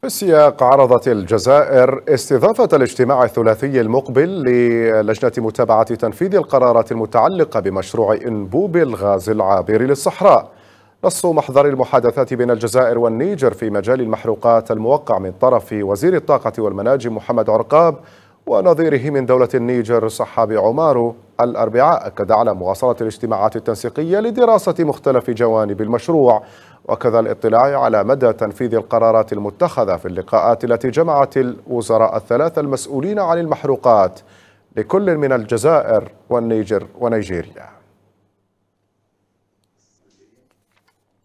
في السياق عرضت الجزائر استضافة الاجتماع الثلاثي المقبل للجنة متابعة تنفيذ القرارات المتعلقة بمشروع إنبوب الغاز العابر للصحراء نص محضر المحادثات بين الجزائر والنيجر في مجال المحروقات الموقع من طرف وزير الطاقة والمناجم محمد عرقاب ونظيره من دولة النيجر صحابي عمارو الأربعاء أكد على مواصلة الاجتماعات التنسيقية لدراسة مختلف جوانب المشروع وكذا الاطلاع على مدى تنفيذ القرارات المتخذة في اللقاءات التي جمعت الوزراء الثلاثة المسؤولين عن المحروقات لكل من الجزائر والنيجر ونيجيريا